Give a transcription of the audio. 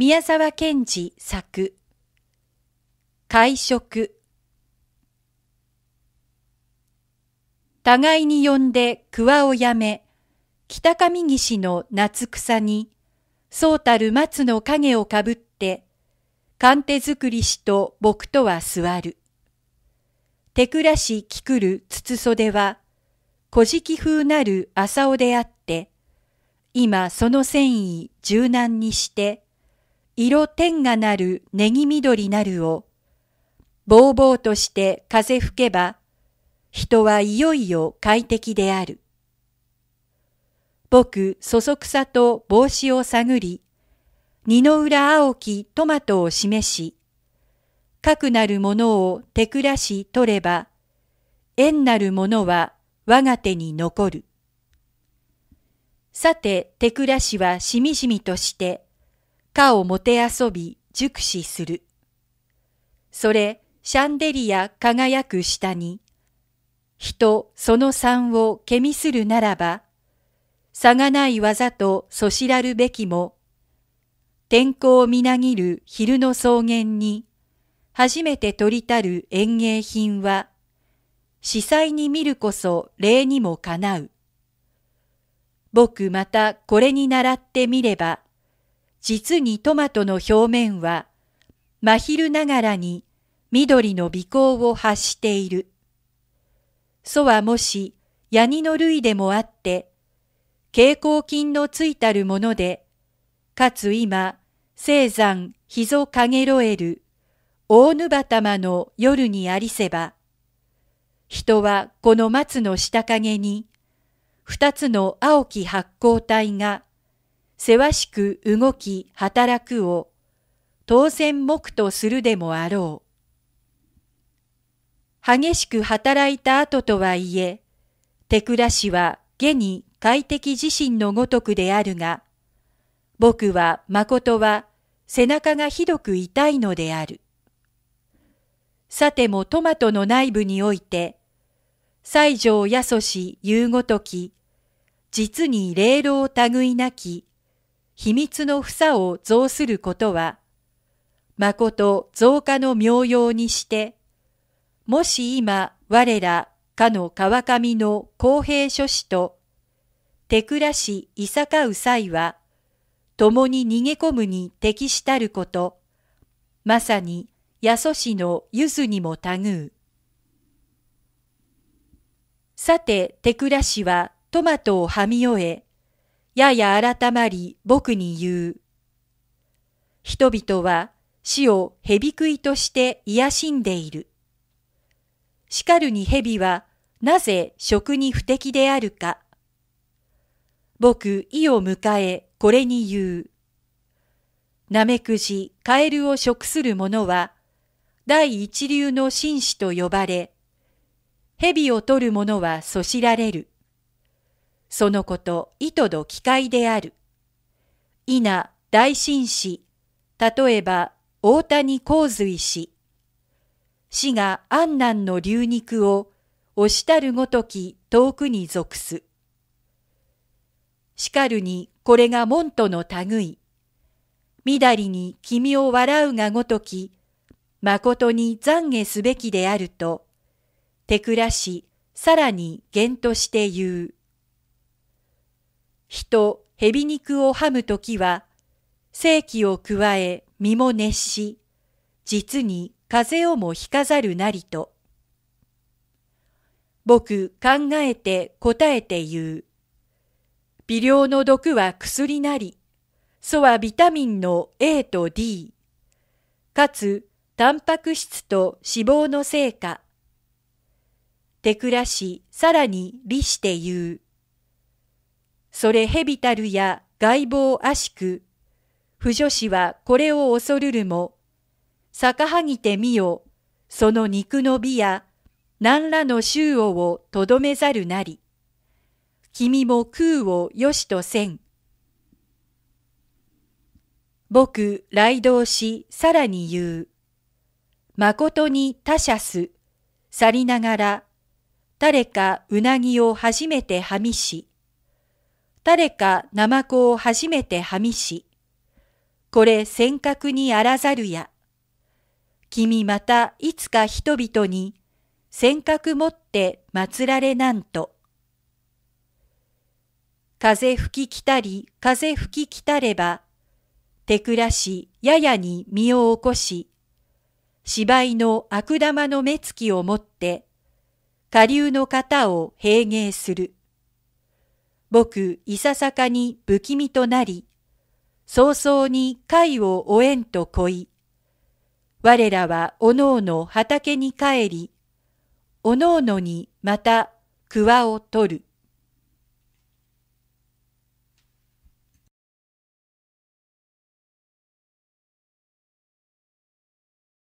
宮沢賢治作会食互いに呼んで桑をやめ北上岸の夏草にそうたる松の影をかぶって鑑定作りしと僕とは座る手倉しきくる筒袖は古事記風なる浅尾であって今その繊維柔軟にして色天がなるネギ緑なるを、ぼうぼうとして風吹けば、人はいよいよ快適である。僕、そそくさと帽子を探り、二の裏青きトマトを示し、かくなるものを手くらし取れば、縁なるものは我が手に残る。さて手くらしはしみじみとして、かをもてあそび熟しする。それ、シャンデリア輝く下に、人その三をけみするならば、差がない技とそしらるべきも、天候をみなぎる昼の草原に、初めて取りたる園芸品は、司祭に見るこそ礼にもかなう。僕またこれに倣ってみれば、実にトマトの表面は、真昼ながらに緑の微光を発している。祖はもし、ヤニの類でもあって、蛍光菌のついたるもので、かつ今、生山、ひぞかげろえる、大ぬばたまの夜にありせば、人はこの松の下陰に、二つの青き発光体が、せわしく動き働くを当然目とするでもあろう。激しく働いた後とはいえ、手倉氏は下に快適自身のごとくであるが、僕は誠は背中がひどく痛いのである。さてもトマトの内部において、西条やそし言うごとき、実に霊老類なき、秘密の房を増することは、誠増加の妙用にして、もし今我らかの川上の公平諸子と、手倉氏いさかう際は、共に逃げ込むに適したること、まさに八祖氏のゆずにもたぐう。さて手倉氏はトマトをはみ終え、やや改まり僕に言う。人々は死を蛇食いとして癒しんでいる。しかるに蛇はなぜ食に不適であるか。僕、意を迎え、これに言う。ナメクジ、カエルを食する者は、第一流の紳士と呼ばれ、蛇を取る者はそしられる。そのこと、意図の機会である。いな、大神師、例えば、大谷洪水氏。死が安南の流肉を、押したるごとき遠くに属す。しかるにこれが門徒の類。みだりに君を笑うがごとき、まことに懺悔すべきであると、手暮らし、さらに言として言う。人、蛇肉をはむときは、正気を加え身も熱し、実に風をもひかざるなりと。僕考えて答えて言う。微量の毒は薬なり、素はビタミンの A と D、かつタンパク質と脂肪の成果。手暮らし、さらに利して言う。それへびたるや外貌悪しく、不女子はこれを恐るるも、逆はぎてみよ、その肉の美や、何らの衆ををとどめざるなり。君も空をよしとせん。僕、来道し、さらに言う。誠に他者す、去りながら、誰かうなぎを初めてはみし、誰かナマコを初めてはみし、これ尖閣にあらざるや。君またいつか人々に尖閣持って祀られなんと。風吹き来たり風吹き来たれば、手暮しややに身を起こし、芝居の悪玉の目つきを持って、下流の方を平迎する。僕いささかに不気味となり、早々に会を終えんと恋。我らはおのおの畑に帰り、おのおのにまた桑を取る。